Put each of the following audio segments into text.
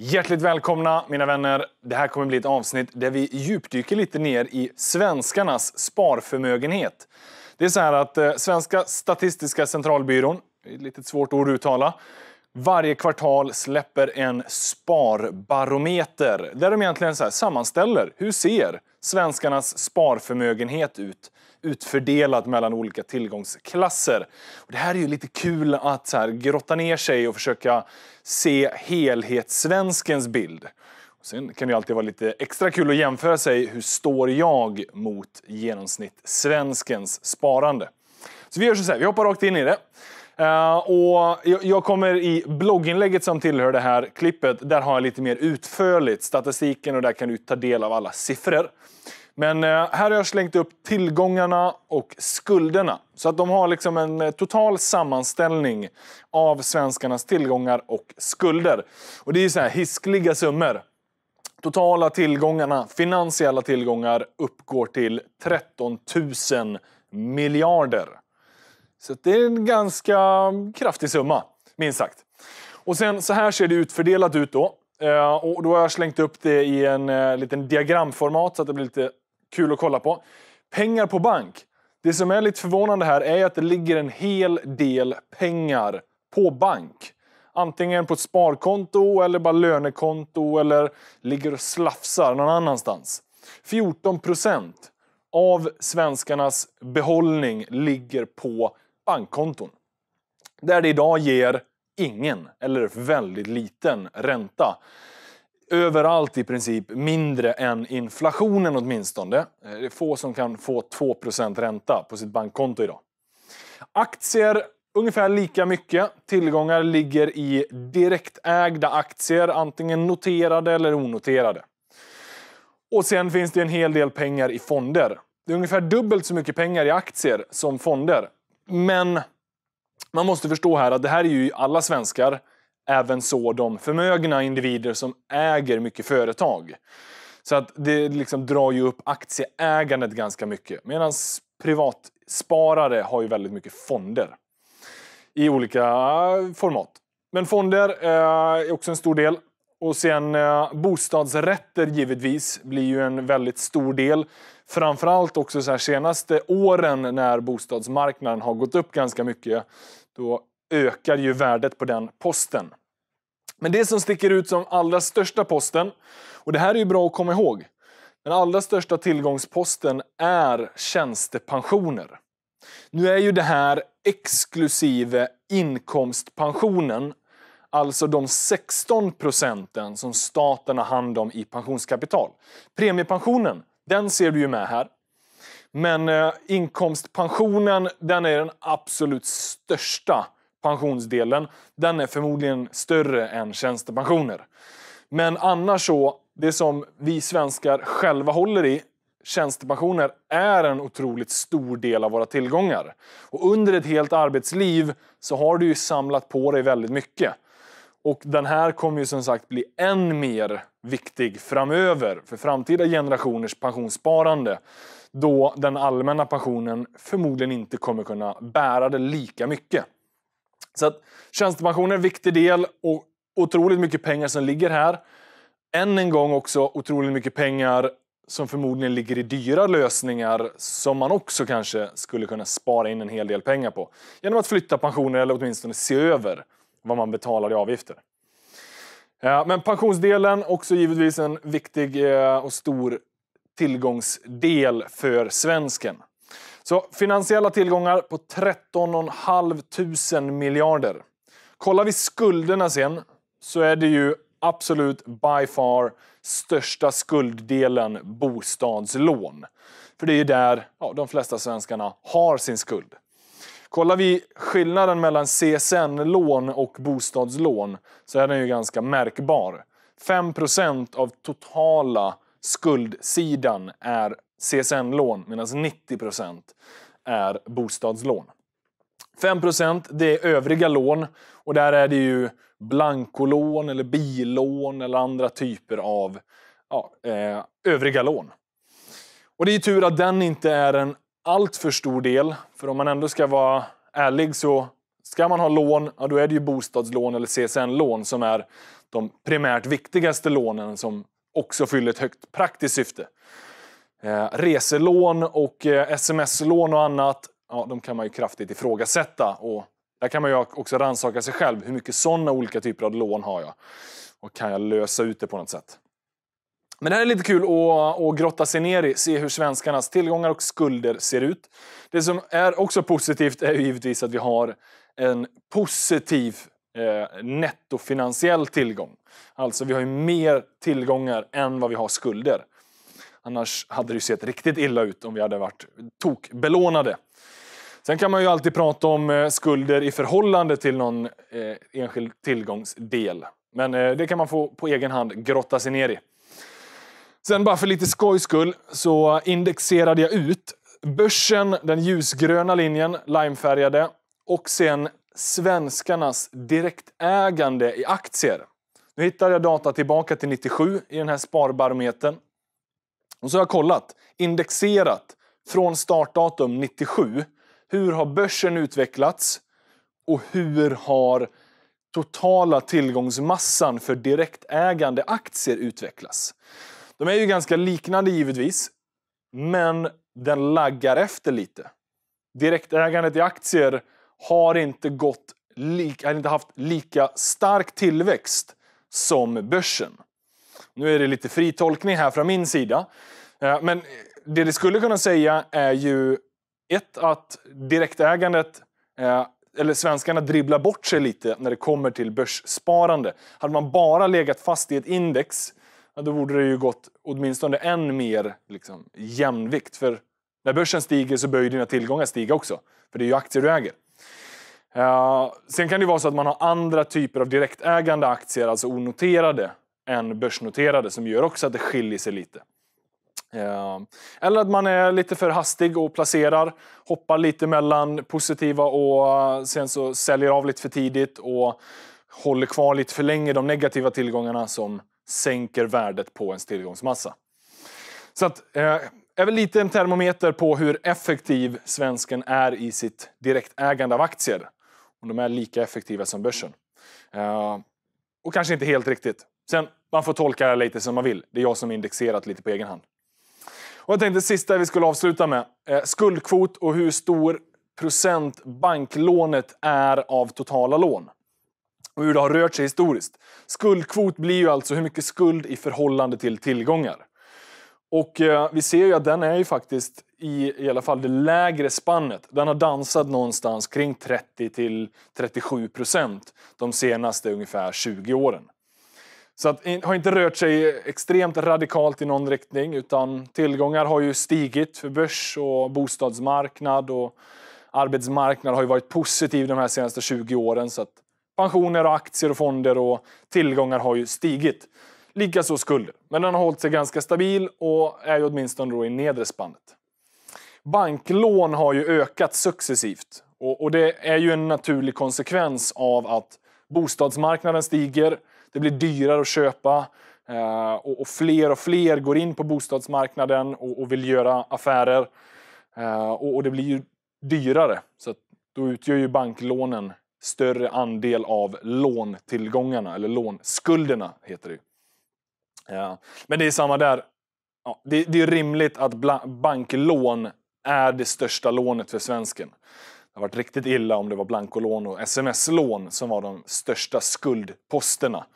Hjärtligt välkomna mina vänner. Det här kommer bli ett avsnitt där vi djupdyker lite ner i svenskarnas sparförmögenhet. Det är så här att eh, Svenska Statistiska centralbyrån, ett litet svårt ord att uttala, varje kvartal släpper en sparbarometer där de egentligen så sammanställer hur ser svenskarnas sparförmögenhet ut utfördelat mellan olika tillgångsklasser. Och det här är ju lite kul att så här grotta ner sig och försöka se helhetssvenskens bild. Och sen kan det alltid vara lite extra kul att jämföra sig. Hur står jag mot genomsnitt svenskens sparande? Så vi gör så här, vi hoppar rakt in i det. Eh, och jag, kommer i blogginlägget som tillhör det här klippet, där har jag lite mer utförligt statistiken och där kan du ta del av alla siffror. Men eh, här har jag slängt upp tillgångarna och skulderna. Så att de har liksom en eh, total sammanställning av svenskarnas tillgångar och skulder. Och det är ju så här hiskliga summor. Totala tillgångarna, finansiella tillgångar, uppgår till 13 000 miljarder. Så det är en ganska kraftig summa, minst sagt. Och sen så här ser det utfördelat ut då. Eh, och då har jag slängt upp det i en eh, liten diagramformat så att det blir lite kul att kolla på. Pengar på bank. Det som är lite förvånande här är att det ligger en hel del pengar på bank. Antingen på ett sparkonto eller bara lönekonto eller ligger och slafsar någon annanstans. 14 av svenskarnas behållning ligger på bankkonton. Där det idag ger ingen, eller väldigt liten, ränta. Överallt i princip mindre än inflationen åtminstone. Eh, det är få som kan få 2 ränta på sitt bankkonto idag. Aktier ungefär lika mycket. Tillgångar ligger i direktägda aktier, antingen noterade eller onoterade. Och sen finns det en hel del pengar i fonder. Det är ungefär dubbelt så mycket pengar i aktier som fonder. Men man måste förstå här att det här är ju alla svenskar, även så de förmögna individer som äger mycket företag. Så att det liksom drar ju upp aktieägandet ganska mycket. Medan privatsparare har ju väldigt mycket fonder i olika format. Men fonder eh, är också en stor del. Och sen eh, bostadsrätter givetvis blir ju en väldigt stor del. Framförallt också så här senaste åren när bostadsmarknaden har gått upp ganska mycket. Då ökar ju värdet på den posten. Men det som sticker ut som allra största posten, och det här är ju bra att komma ihåg. Den allra största tillgångsposten är tjänstepensioner. Nu är ju det här exklusive inkomstpensionen Alltså de 16 procenten som staten har hand om i pensionskapital. Premiepensionen, den ser du ju med här. Men eh, inkomstpensionen, den är den absolut största pensionsdelen. Den är förmodligen större än tjänstepensioner. Men annars så, det som vi svenskar själva håller i, tjänstepensioner, är en otroligt stor del av våra tillgångar. Och under ett helt arbetsliv så har du ju samlat på dig väldigt mycket. Och den här kommer ju som sagt bli än mer viktig framöver för framtida generationers pensionssparande då den allmänna pensionen förmodligen inte kommer kunna bära det lika mycket. Så att tjänstepensioner är en viktig del och otroligt mycket pengar som ligger här. Än en gång också otroligt mycket pengar som förmodligen ligger i dyra lösningar som man också kanske skulle kunna spara in en hel del pengar på genom att flytta pensioner eller åtminstone se över vad man betalar i avgifter. Eh, men pensionsdelen också givetvis en viktig eh, och stor tillgångsdel för svensken. Så finansiella tillgångar på 13,5 tusen miljarder. Kollar vi skulderna sen så är det ju absolut by far största skulddelen bostadslån. För det är ju där ja, de flesta svenskarna har sin skuld. Kollar vi skillnaden mellan CSN-lån och bostadslån så är den ju ganska märkbar. 5 av totala skuldsidan är CSN-lån medan 90 är bostadslån. 5 det är övriga lån och där är det ju blankolån eller billån eller andra typer av ja, eh, övriga lån. Och det är ju tur att den inte är en allt för stor del. För om man ändå ska vara ärlig så ska man ha lån, ja, då är det ju bostadslån eller CSN-lån som är de primärt viktigaste lånen som också fyller ett högt praktiskt syfte. Eh, reselån och eh, sms-lån och annat, ja, de kan man ju kraftigt ifrågasätta. Och där kan man ju också rannsaka sig själv. Hur mycket sådana olika typer av lån har jag? Och kan jag lösa ut det på något sätt? Men det här är lite kul att, att grotta sig ner i, se hur svenskarnas tillgångar och skulder ser ut. Det som är också positivt är ju givetvis att vi har en positiv eh, nettofinansiell tillgång. Alltså vi har ju mer tillgångar än vad vi har skulder. Annars hade det ju sett riktigt illa ut om vi hade varit tokbelånade. Sen kan man ju alltid prata om eh, skulder i förhållande till någon eh, enskild tillgångsdel. Men eh, det kan man få på egen hand grotta sig ner i. Sen bara för lite skojs skull så indexerade jag ut börsen, den ljusgröna linjen, limefärgade och sen svenskarnas direktägande i aktier. Nu hittade jag data tillbaka till 97 i den här sparbarometern. Och så har jag kollat, indexerat från startdatum 97. Hur har börsen utvecklats? Och hur har totala tillgångsmassan för direktägande aktier utvecklats? De är ju ganska liknande givetvis, men den laggar efter lite. Direktägandet i aktier har inte, gått har inte haft lika stark tillväxt som börsen. Nu är det lite fri tolkning här från min sida. Eh, men det det skulle kunna säga är ju ett att direktägandet eh, eller svenskarna dribblar bort sig lite när det kommer till börssparande. Hade man bara legat fast i ett index ja, då borde det ju gått åtminstone än mer liksom, jämvikt. För när börsen stiger så bör ju dina tillgångar stiga också. För det är ju aktier du äger. Uh, sen kan det vara så att man har andra typer av direktägande aktier, alltså onoterade, än börsnoterade som gör också att det skiljer sig lite. Eh, eller att man är lite för hastig och placerar, hoppar lite mellan positiva och eh, sen så säljer av lite för tidigt och håller kvar lite för länge de negativa tillgångarna som sänker värdet på ens tillgångsmassa. Så att, eh, är väl lite en termometer på hur effektiv svensken är i sitt direktägande av aktier. Om de är lika effektiva som börsen. Eh, och kanske inte helt riktigt. Sen, man får tolka det lite som man vill. Det är jag som indexerat lite på egen hand. Och jag tänkte sista vi skulle avsluta med. Eh, skuldkvot och hur stor procent banklånet är av totala lån och hur det har rört sig historiskt. Skuldkvot blir ju alltså hur mycket skuld i förhållande till tillgångar. Och eh, vi ser ju att den är ju faktiskt i, i alla fall det lägre spannet. Den har dansat någonstans kring 30 till 37 procent de senaste ungefär 20 åren. Så att, har inte rört sig extremt radikalt i någon riktning utan tillgångar har ju stigit för börs och bostadsmarknad och arbetsmarknad har ju varit positiv de här senaste 20 åren. Så att Pensioner, och aktier, och fonder och tillgångar har ju stigit. Likaså skulder. Men den har hållit sig ganska stabil och är ju åtminstone då i nedre spannet. Banklån har ju ökat successivt och, och det är ju en naturlig konsekvens av att bostadsmarknaden stiger, det blir dyrare att köpa eh, och, och, fler och fler går in på bostadsmarknaden och, och vill göra affärer. Eh, och, och, det blir ju dyrare, så att då utgör ju banklånen större andel av låntillgångarna, eller lånskulderna heter det. Ja. Men det är samma där. Ja, det, det är rimligt att banklån är det största lånet för svensken. Det har varit riktigt illa om det var blankolån och sms-lån som var de största skuldposterna.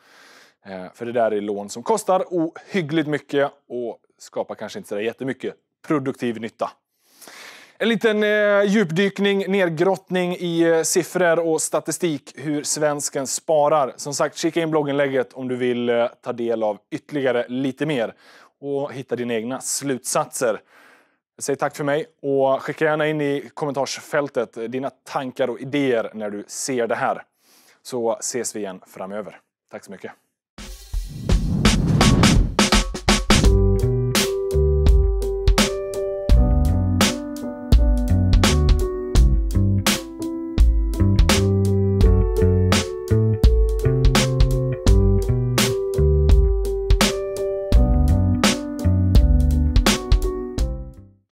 Eh, för det där är lån som kostar ohyggligt mycket och skapar kanske inte så jättemycket produktiv nytta. En liten eh, djupdykning, nedgrottning i eh, siffror och statistik hur svensken sparar. Som sagt, kika in blogginlägget om du vill eh, ta del av ytterligare lite mer och hitta dina egna slutsatser. Säg tack för mig och skicka gärna in i kommentarsfältet dina tankar och idéer när du ser det här. Så ses vi igen framöver. Tack så mycket.